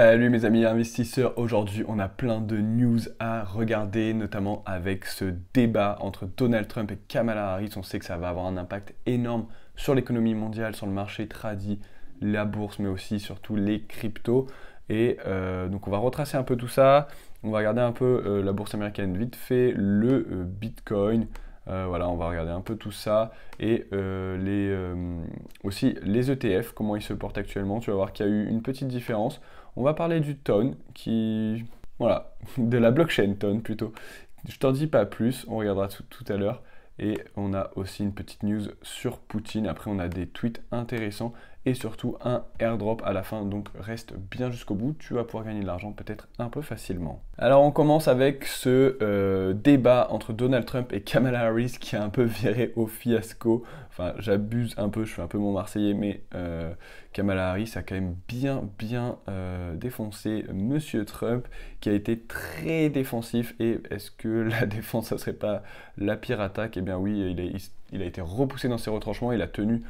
Salut mes amis investisseurs, aujourd'hui on a plein de news à regarder, notamment avec ce débat entre Donald Trump et Kamala Harris. On sait que ça va avoir un impact énorme sur l'économie mondiale, sur le marché tradit, la bourse, mais aussi surtout les cryptos. Et euh, donc on va retracer un peu tout ça, on va regarder un peu euh, la bourse américaine vite fait, le euh, Bitcoin. voilà, on va regarder un peu tout ça. Et les, aussi les ETF, comment ils se portent actuellement. Tu vas voir qu'il y a eu une petite différence. On va parler du tone qui... Voilà, de la blockchain tone plutôt. Je t'en dis pas plus, on regardera tout, tout à l'heure. Et on a aussi une petite news sur Poutine. Après, on a des tweets intéressants et surtout un airdrop à la fin. Donc reste bien jusqu'au bout, tu vas pouvoir gagner de l'argent peut-être un peu facilement. Alors on commence avec ce euh, débat entre Donald Trump et Kamala Harris qui a un peu viré au fiasco. Enfin j'abuse un peu, je fais un peu mon marseillais, mais euh, Kamala Harris a quand même bien bien euh, défoncé Monsieur Trump qui a été très défensif. Et est-ce que la défense, ça serait pas la pire attaque Eh bien oui, il, il, a été repoussé dans ses retranchements, il a tenu,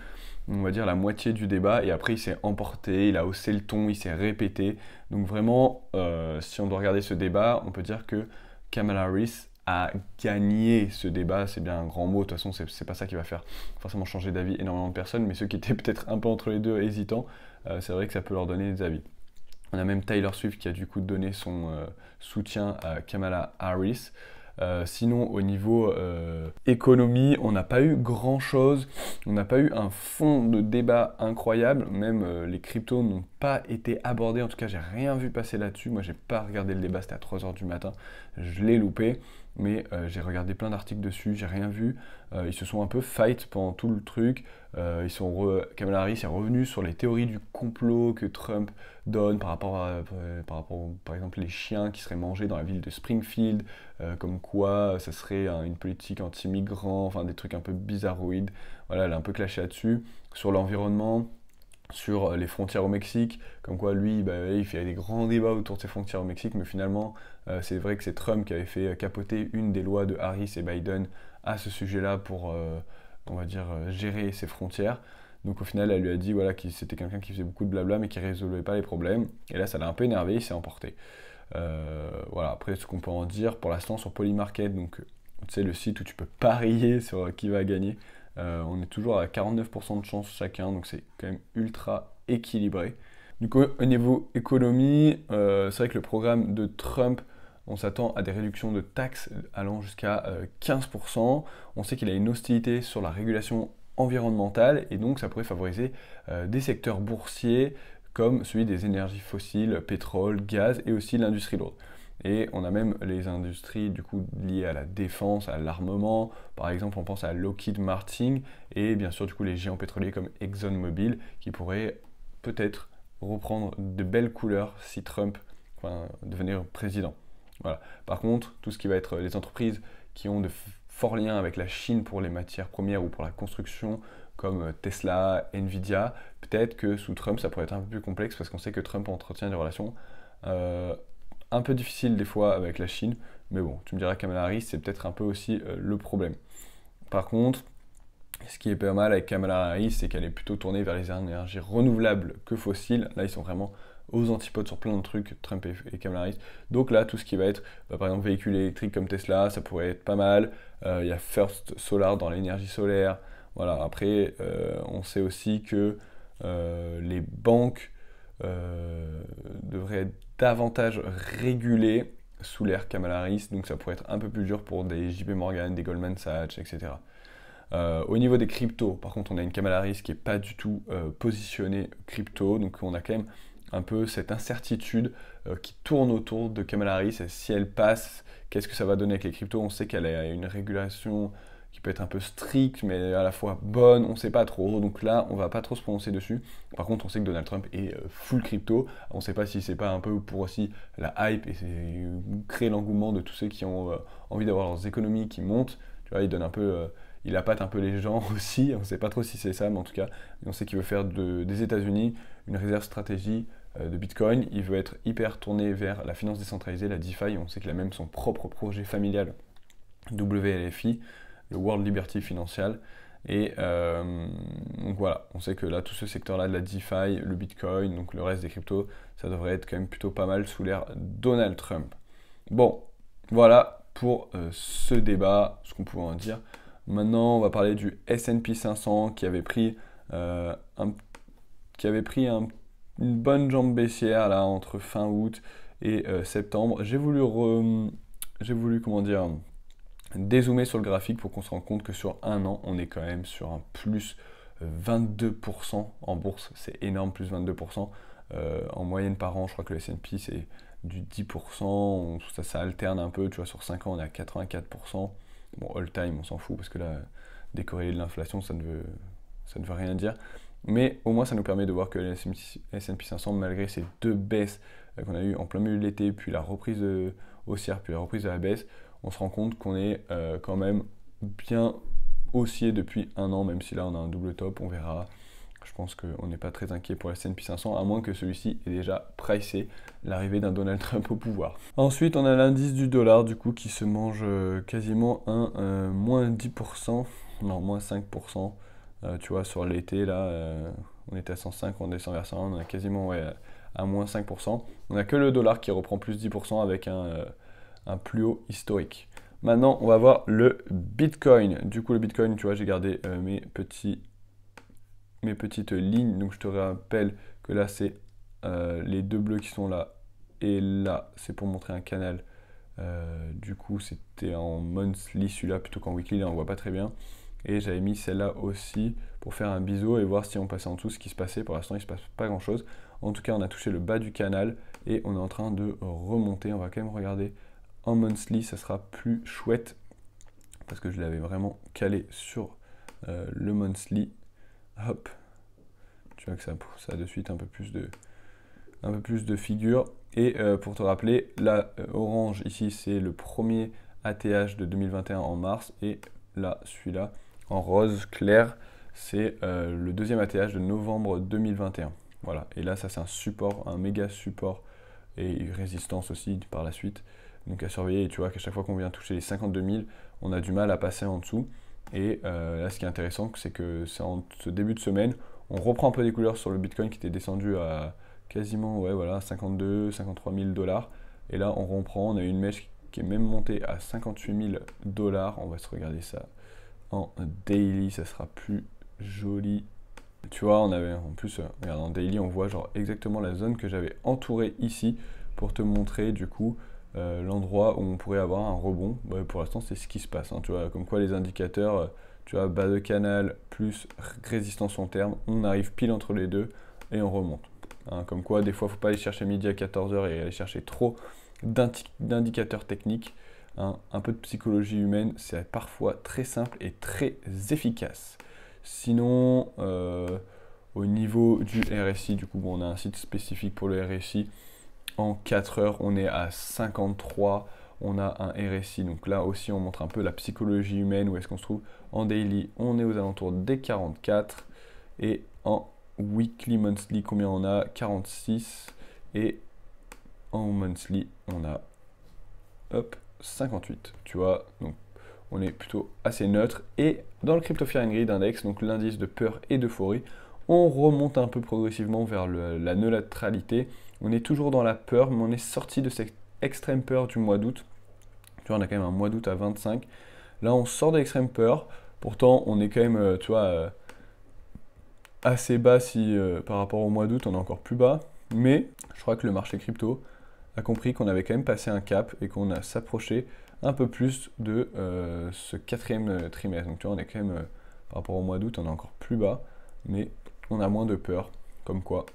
on va dire, la moitié du débat. Et après, il s'est emporté, il a haussé le ton, il s'est répété. Donc vraiment, euh, si on doit regarder ce débat, on peut dire que Kamala Harris a gagné ce débat, c'est bien un grand mot, de toute façon c'est pas ça qui va faire forcément changer d'avis énormément de personnes, mais ceux qui étaient peut-être un peu entre les deux hésitants, euh, c'est vrai que ça peut leur donner des avis. On a même Tyler Swift qui a du coup donné son euh, soutien à Kamala Harris. Euh, sinon, au niveau euh, économie, on n'a pas eu grand-chose. On n'a pas eu un fond de débat incroyable. Même les cryptos n'ont pas été abordés. En tout cas, j'ai rien vu passer là-dessus. Moi, j'ai pas regardé le débat. C'était à 3h du matin. Je l'ai loupé mais euh, j'ai regardé plein d'articles dessus, j'ai rien vu. Euh, ils se sont un peu fight pendant tout le truc. Euh, ils sont Kamala Harris est sur les théories du complot que Trump donne par rapport par exemple, les chiens qui seraient mangés dans la ville de Springfield, comme quoi ça serait une politique anti-migrants, enfin des trucs un peu bizarroïdes. Voilà, elle a un peu clashé là-dessus. Sur l'environnement, sur euh, les frontières au Mexique, comme quoi lui, bah, il fait des grands débats autour de ses frontières au Mexique, mais finalement, euh, c'est vrai que c'est Trump qui avait fait euh, capoter une des lois de Harris et Biden à ce sujet-là pour, on va dire, gérer ses frontières. Donc au final, elle lui a dit voilà, que c'était quelqu'un qui faisait beaucoup de blabla, mais qui ne résolvait pas les problèmes. Et là, ça l'a un peu énervé, il s'est emporté. voilà, après, ce qu'on peut en dire, pour l'instant, sur Polymarket, donc, tu le site où tu peux parier sur qui va gagner, euh, on est toujours à 49% de chance chacun, donc c'est quand même ultra équilibré. Du coup, au niveau économie, euh, c'est vrai que le programme de Trump, on s'attend à des réductions de taxes allant jusqu'à 15%. Euh, on sait qu'il a une hostilité sur la régulation environnementale et donc ça pourrait favoriser des secteurs boursiers comme celui des énergies fossiles, pétrole, gaz et aussi l'industrie lourde. Et on a même les industries du coup liées à la défense, à l'armement. Par exemple, on pense à Lockheed Martin et bien sûr du coup les géants pétroliers comme ExxonMobil qui pourraient peut-être reprendre de belles couleurs si Trump enfin, devenait président. Voilà. Par contre, tout ce qui va être les entreprises qui ont de forts liens avec la Chine pour les matières premières ou pour la construction, comme euh, Tesla, Nvidia, peut-être que sous Trump, ça pourrait être un peu plus complexe parce qu'on sait que Trump entretient des relations euh, un peu difficile des fois avec la Chine, mais bon, tu me diras Kamala Harris, c'est peut-être un peu aussi euh, le problème. Par contre, ce qui est pas mal avec Kamala Harris, c'est qu'elle est plutôt tournée vers les énergies renouvelables que fossiles. Là, ils sont vraiment aux antipodes sur plein de trucs, Trump et, Kamala Harris. Donc là, tout ce qui va être, bah, par exemple, véhicules électriques comme Tesla, ça pourrait être pas mal. Euh, il y a First Solar dans l'énergie solaire. Voilà, après, euh, on sait aussi que les banques devraient être davantage régulé sous l'ère Kamala donc ça pourrait être un peu plus dur pour des JP Morgan, des Goldman Sachs, etc. Euh, au niveau des cryptos, par contre, on a une Kamala qui n'est pas du tout euh, positionnée crypto, donc on a quand même un peu cette incertitude euh, qui tourne autour de Kamala Et si elle passe, qu'est-ce que ça va donner avec les cryptos On sait qu'elle a une régulation qui peut être un peu stricte, mais à la fois bonne, on ne sait pas trop. Donc là, on va pas trop se prononcer dessus. Par contre, on sait que Donald Trump est euh, full crypto. On ne sait pas si c'est pas un peu pour aussi la hype et euh, créer l'engouement de tous ceux qui ont euh, envie d'avoir leurs économies qui montent. Tu vois, il donne un peu il appâte un peu les gens aussi. On ne sait pas trop si c'est ça, mais en tout cas, on sait qu'il veut faire de, des États-Unis une réserve stratégie de Bitcoin. Il veut être hyper tourné vers la finance décentralisée, la DeFi. On sait qu'il a même son propre projet familial WLFI le World Liberty Financial. Et euh, donc voilà, on sait que là, tout ce secteur-là de la DeFi, le Bitcoin, donc le reste des cryptos, ça devrait être quand même plutôt pas mal sous l'ère Donald Trump. Bon, voilà pour euh, ce débat, ce qu'on pouvait en dire. Maintenant, on va parler du S&P 500 qui avait pris, euh, qui avait pris une bonne jambe baissière là entre fin août et septembre. J'ai voulu, j'ai voulu comment dire dézoomer sur le graphique pour qu'on se rende compte que sur un an, on est quand même sur un plus 22% euh, en bourse. C'est énorme, plus 22%. Euh, en moyenne par an, je crois que le SP, c'est du 10%. ça, ça, alterne un peu. Tu vois, sur 5 ans, on est à 84%. Bon, all time, on s'en fout parce que là, décorrélé de l'inflation, ça ne veut, ça ne veut rien dire. Mais au moins, ça nous permet de voir que le S&P 500, malgré ces deux baisses euh, qu'on a eues en plein milieu de l'été, puis la reprise haussière, puis la reprise de la baisse, on se rend compte qu'on est euh, quand même bien haussier depuis un an, même si là on a un double top, on verra. Je pense qu'on n'est pas très inquiet pour la S&P 500, à moins que celui-ci ait déjà pricé l'arrivée d'un Donald Trump au pouvoir. Ensuite, on a l'indice du dollar, du coup, qui se mange euh, quasiment un euh, moins 10%, non, moins 5%. tu vois, sur l'été, là, on était à 105, on descend vers 101, on est quasiment à moins 5%. On n'a que le dollar qui reprend plus 10% avec un un plus haut historique. Maintenant, on va voir le Bitcoin. Du coup, le Bitcoin, tu vois, j'ai gardé euh, mes, petits, mes petites lignes. Donc, je te rappelle que là, c'est euh, les deux bleus qui sont là et là. C'est pour montrer un canal. Euh, du coup, c'était en monthly celui-là plutôt qu'en weekly. Là, on voit pas très bien. Et j'avais mis celle-là aussi pour faire un biseau et voir si on passait en dessous ce qui se passait. Pour l'instant, il se passe pas grand-chose. En tout cas, on a touché le bas du canal et on est en train de remonter. On va quand même regarder en monthly, ça sera plus chouette parce que je l'avais vraiment calé sur euh, le monthly. Hop, tu vois que ça ça de suite un peu plus de, un peu plus de figure. Et euh, pour te rappeler, la euh, orange ici, c'est le premier ATH de 2021 en mars. Et là, celui-là, en rose clair, c'est le deuxième ATH de novembre 2021. Voilà. Et là, ça, c'est un support, un méga support et résistance aussi par la suite. Donc à surveiller, tu vois qu'à chaque fois qu'on vient toucher les 52 000, on a du mal à passer en dessous. Et euh, là, ce qui est intéressant, c'est que c'est en ce début de semaine, on reprend un peu des couleurs sur le Bitcoin qui était descendu à quasiment ouais, voilà, 52, 53 000 dollars. Et là, on reprend, on a une mèche qui est même montée à 58 000 dollars. On va se regarder ça en daily, ça sera plus joli. Tu vois, on avait en plus, euh, regarde, en daily, on voit genre exactement la zone que j'avais entourée ici pour te montrer du coup euh, l'endroit où on pourrait avoir un rebond. Bah, pour l'instant, c'est ce qui se passe. Hein, tu vois, comme quoi les indicateurs, euh, tu vois, bas de canal plus résistance en terme, on arrive pile entre les deux et on remonte. Hein. comme quoi, des fois, faut pas aller chercher midi à 14h et aller chercher trop d'indicateurs techniques. Hein. Un peu de psychologie humaine, c'est parfois très simple et très efficace. Sinon, euh, au niveau du RSI, du coup, bon, on a un site spécifique pour le RSI en 4 heures, on est à 53. On a un RSI, donc là aussi on montre un peu la psychologie humaine, où est-ce qu'on se trouve. En daily, on est aux alentours des 44. Et en weekly, monthly, combien on a 46. Et en monthly, on a 58. Tu vois, donc on est plutôt assez neutre. Et dans le Crypto Fear and Greed Index, donc l'indice de peur et d'euphorie, on remonte un peu progressivement vers la neutralité. On est toujours dans la peur, mais on est sorti de cette extrême peur du mois d'août. Tu vois, on a quand même un mois d'août à 25. Là, on sort de l'extrême peur. Pourtant, on est quand même, euh, tu vois, euh, assez bas si euh, par rapport au mois d'août, on est encore plus bas. Mais je crois que le marché crypto a compris qu'on avait quand même passé un cap et qu'on a s'approché un peu plus de ce quatrième trimestre. Donc tu vois, on est quand même, par rapport au mois d'août, on est encore plus bas. Mais on a moins de peur, comme quoi.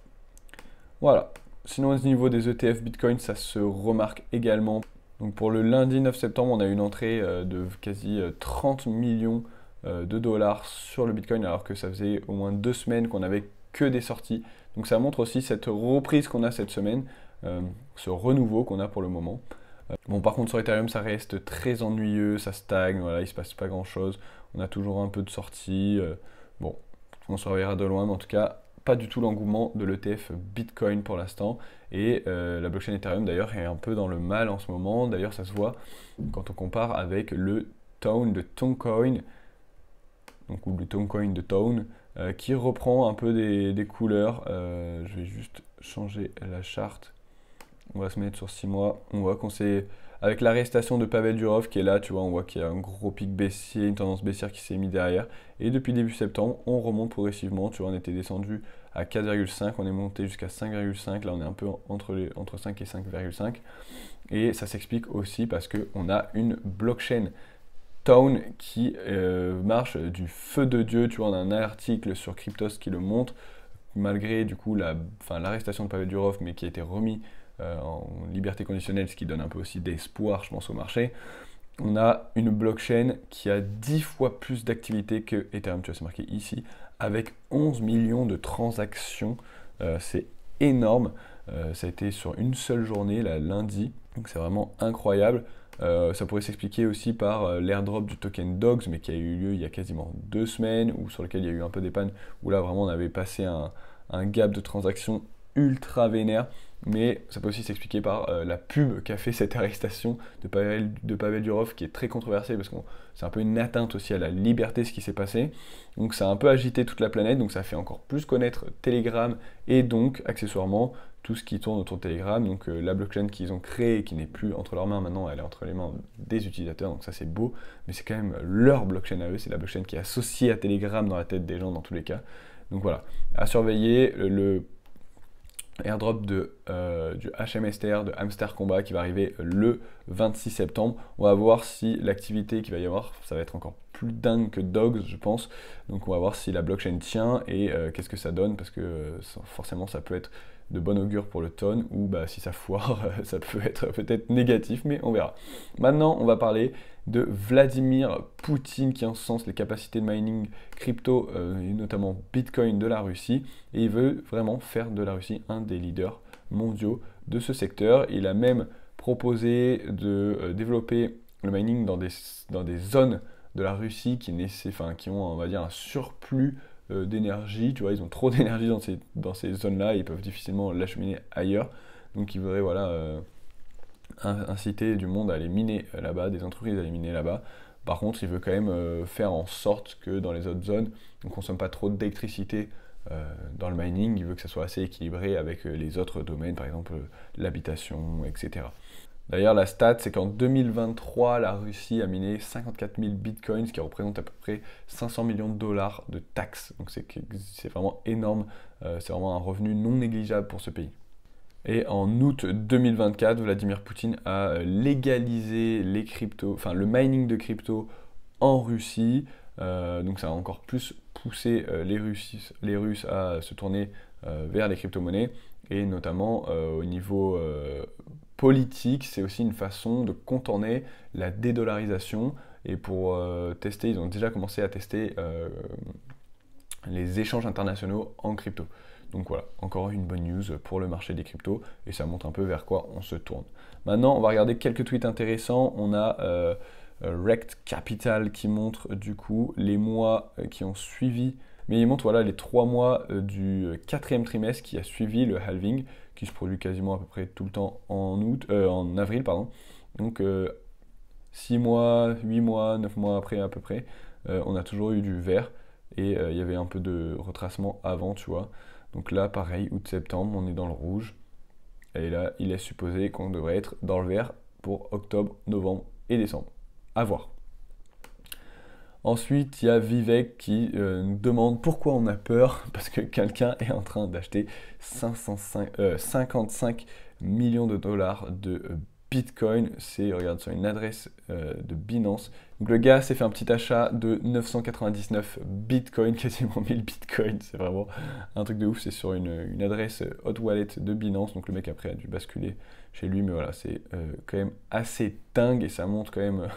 Voilà. Sinon, au niveau des ETF Bitcoin, ça se remarque également. Donc pour le lundi 9 septembre, on a une entrée euh, de quasi 30 euh, millions euh, de dollars sur le Bitcoin, alors que ça faisait au moins deux semaines qu'on n'avait que des sorties. Donc ça montre aussi cette reprise qu'on a cette semaine, ce renouveau qu'on a pour le moment. bon, par contre, sur Ethereum, ça reste très ennuyeux, ça stagne, voilà, il se passe pas grand chose. On a toujours un peu de sorties. bon, on surveillera de loin, mais en tout cas, pas du tout l'engouement de l'ETF Bitcoin pour l'instant. Et euh, la blockchain Ethereum d'ailleurs est un peu dans le mal en ce moment. D'ailleurs, ça se voit quand on compare avec le Town de Tonecoin, donc ou le Toncoin de Town, euh, qui reprend un peu des, couleurs. Euh, je vais juste changer la charte. On va se mettre sur 6 mois. On voit qu'on s'est avec l'arrestation de Pavel Durov qui est là, tu vois, on voit qu'il y a un gros pic baissier, une tendance baissière qui s'est mise derrière. Et depuis début septembre, on remonte progressivement. Tu vois, on était descendu à 4,5, on est monté jusqu'à 5,5. Là, on est un peu entre, les, entre 5 et 5,5. Et ça s'explique aussi parce qu'on a une blockchain. Town qui euh, marche du feu de Dieu. Tu vois, on a un article sur Cryptos qui le montre, malgré du coup l'arrestation de Pavel Durov, mais qui a été remis euh, en liberté conditionnelle, ce qui donne un peu aussi d'espoir, je pense, au marché. On a une blockchain qui a 10 fois plus d'activité que Ethereum, tu vois, c'est marqué ici, avec 11 millions de transactions. Euh, c'est énorme. Euh, ça a été sur une seule journée, lundi. Donc c'est vraiment incroyable. ça pourrait s'expliquer aussi par l'airdrop du token Dogs, mais qui a eu lieu il y a quasiment deux semaines, ou sur lequel il y a eu un peu des pannes, où là vraiment on avait passé un gap de transactions ultra vénère. Mais ça peut aussi s'expliquer par euh, la pub qu'a fait cette arrestation de Pavel, de Pavel Durov, qui est très controversée, parce que c'est un peu une atteinte aussi à la liberté, ce qui s'est passé. Donc ça a un peu agité toute la planète, donc ça fait encore plus connaître Telegram, et donc accessoirement tout ce qui tourne autour de Telegram. Donc euh, la blockchain qu'ils ont créée, qui n'est plus entre leurs mains maintenant, elle est entre les mains des utilisateurs, donc ça c'est beau, mais c'est quand même leur blockchain à eux, c'est la blockchain qui est associée à Telegram dans la tête des gens dans tous les cas. Donc voilà, à surveiller le airdrop de, euh, du HMSTR, de Hamster Combat, qui va arriver le 26 septembre. On va voir si l'activité qui va y avoir, ça va être encore plus dingue que Dogs, je pense. Donc on va voir si la blockchain tient et euh, qu'est-ce que ça donne, parce que euh, forcément ça peut être de bon augure pour le tonne, ou bah, si ça foire, ça peut être peut-être négatif, mais on verra. Maintenant, on va parler de Vladimir Poutine qui sens les capacités de mining crypto, euh, et notamment Bitcoin de la Russie, et il veut vraiment faire de la Russie un des leaders mondiaux de ce secteur. Il a même proposé de euh, développer le mining dans des, dans des zones de la Russie qui, enfin, qui ont on va dire, un surplus euh, d'énergie, tu vois, ils ont trop d'énergie dans ces, dans ces zones-là, ils peuvent difficilement l'acheminer ailleurs. Donc il voudrait voilà, euh, inciter du monde à aller miner là-bas, des entreprises à aller miner là-bas. Par contre, il veut quand même euh, faire en sorte que dans les autres zones, on ne consomme pas trop d'électricité dans le mining. Il veut que ça soit assez équilibré avec les autres domaines, par exemple l'habitation, etc. D'ailleurs, la stat, c'est qu'en 2023, la Russie a miné 54 000 bitcoins, ce qui représente à peu près 500 millions de dollars de taxes. Donc c'est vraiment énorme, euh, c'est vraiment un revenu non négligeable pour ce pays. Et en août 2024, Vladimir Poutine a euh, légalisé les crypto, enfin le mining de crypto en Russie. Euh, donc ça a encore plus poussé les, Russes, les Russes à se tourner vers les crypto-monnaies et notamment au niveau c'est aussi une façon de contourner la dédollarisation. Et pour euh, tester, ils ont déjà commencé à tester euh, les échanges internationaux en crypto. Donc voilà, encore une bonne news pour le marché des cryptos et ça montre un peu vers quoi on se tourne. Maintenant, on va regarder quelques tweets intéressants. On a euh, Rect Capital qui montre du coup les mois euh, qui ont suivi, mais il montre voilà les trois mois du quatrième trimestre qui a suivi le halving qui se produit quasiment à peu près tout le temps en, août, euh, en avril. Pardon. Donc 6 euh, mois, 8 mois, 9 mois après à peu près, euh, on a toujours eu du vert et il y avait un peu de retracement avant, tu vois. Donc là, pareil, août-septembre, on est dans le rouge. Et là, il est supposé qu'on devrait être dans le vert pour octobre, novembre et décembre. À voir. Ensuite, il y a Vivek qui euh, nous demande pourquoi on a peur parce que quelqu'un est en train d'acheter 55 euh, millions de dollars de euh, Bitcoin. C'est, regarde, sur une adresse de Binance. Donc le gars s'est fait un petit achat de 999 Bitcoin, quasiment 1000 Bitcoin. C'est vraiment un truc de ouf. C'est sur une, adresse hot wallet de Binance. Donc le mec après a dû basculer chez lui. Mais voilà, c'est quand même assez dingue et ça montre quand même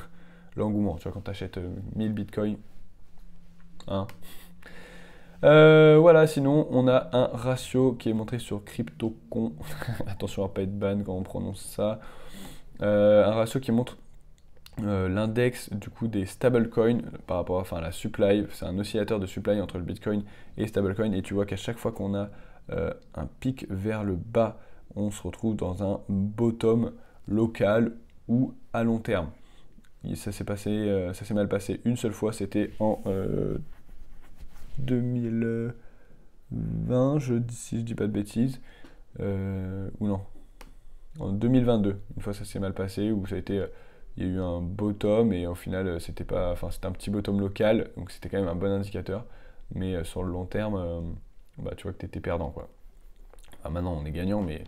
l'engouement. Tu vois, quand tu achètes 1000 euh, bitcoins, hein. euh, voilà, sinon on a un ratio qui est montré sur CryptoCon. Attention à ne pas être ban quand on prononce ça. Euh, un ratio qui montre l'index du coup des stablecoins par rapport à, enfin, la supply. C'est un oscillateur de supply entre le Bitcoin et stablecoin. Et tu vois qu'à chaque fois qu'on a un pic vers le bas, on se retrouve dans un bottom local ou à long terme ça s'est passé, euh, ça s'est mal passé une seule fois, c'était en 2020, euh, je, si je dis pas de bêtises, euh, ou non, en 2022, une fois ça s'est mal passé, où ça a été, il y a eu un bottom et au final c'était pas, enfin c'était un petit bottom local, donc c'était quand même un bon indicateur, mais sur le long terme, bah, tu vois que tu étais perdant quoi. maintenant on est gagnant, mais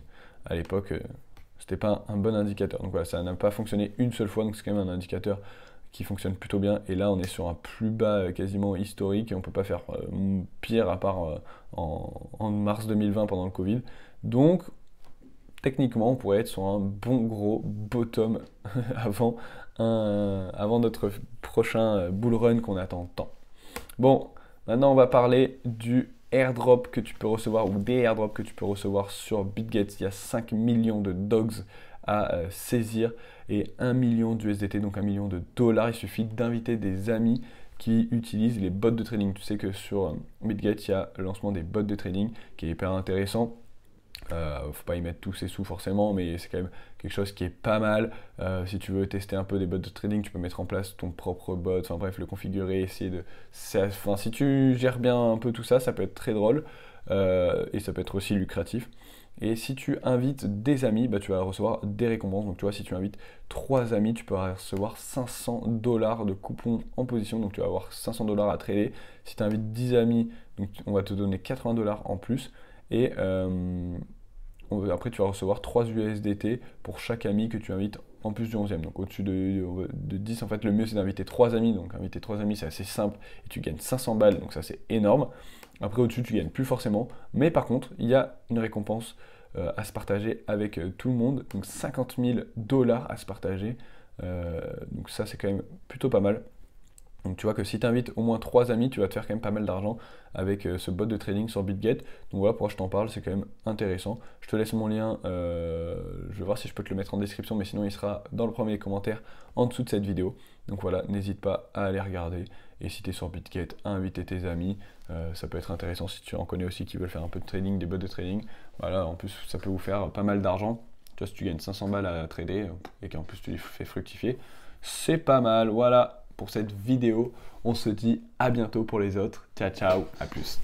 à l'époque c'était pas un, bon indicateur. Donc voilà, ça n'a pas fonctionné une seule fois, donc c'est quand même un indicateur qui fonctionne plutôt bien. Et là, on est sur un plus bas euh, quasiment historique et on peut pas faire euh, pire à part euh, en, mars 2020 pendant le Covid. Donc, techniquement, on pourrait être sur un bon gros bottom avant, un, avant notre prochain bull run qu'on attend tant. Bon, maintenant, on va parler du Airdrop que tu peux recevoir ou des airdrops que tu peux recevoir sur BitGet. Il y a 5 millions de dogs à euh, saisir et 1 million d'USDT, donc 1 million de dollars. Il suffit d'inviter des amis qui utilisent les bots de trading. Tu sais que sur euh, BitGet, il y a le lancement des bots de trading qui est hyper intéressant. Euh, faut pas y mettre tous ses sous forcément, mais c'est quand même quelque chose qui est pas mal. Euh, si tu veux tester un peu des bots de trading, tu peux mettre en place ton propre bot, enfin bref, le configurer, essayer de. Enfin, si tu gères bien un peu tout ça, ça peut être très drôle euh, et ça peut être aussi lucratif. Et si tu invites des amis, bah, tu vas recevoir des récompenses. Donc tu vois, si tu invites 3 amis, tu peux recevoir 500 dollars de coupons en position. Donc tu vas avoir 500 dollars à trader. Si tu invites 10 amis, donc, on va te donner 80 dollars en plus. Et, euh, après, tu vas recevoir 3 USDT pour chaque ami que tu invites en plus du 11e. Donc au-dessus de, de, 10, en fait, le mieux c'est d'inviter 3 amis. Donc inviter 3 amis, c'est assez simple et tu gagnes 500 balles, donc ça c'est énorme. Après, au-dessus, tu gagnes plus forcément. Mais par contre, il y a une récompense euh, à se partager avec euh, tout le monde. Donc 50 000 dollars à se partager. Euh, donc ça, c'est quand même plutôt pas mal. Donc tu vois que si tu invites au moins 3 amis, tu vas te faire quand même pas mal d'argent avec euh, ce bot de trading sur BitGet. Donc voilà pourquoi je t'en parle, c'est quand même intéressant. Je te laisse mon lien, euh, je vais voir si je peux te le mettre en description, mais sinon il sera dans le premier commentaire en dessous de cette vidéo. Donc voilà, n'hésite pas à aller regarder. Et si tu es sur BitGet, invite tes amis. Euh, ça peut être intéressant si tu en connais aussi qui veulent faire un peu de trading, des bots de trading. Voilà, en plus ça peut vous faire pas mal d'argent. Tu vois, si tu gagnes 500 balles à trader et qu'en plus tu les fais fructifier, c'est pas mal. Voilà, pour cette vidéo. On se dit à bientôt pour les autres. Ciao, ciao, à plus.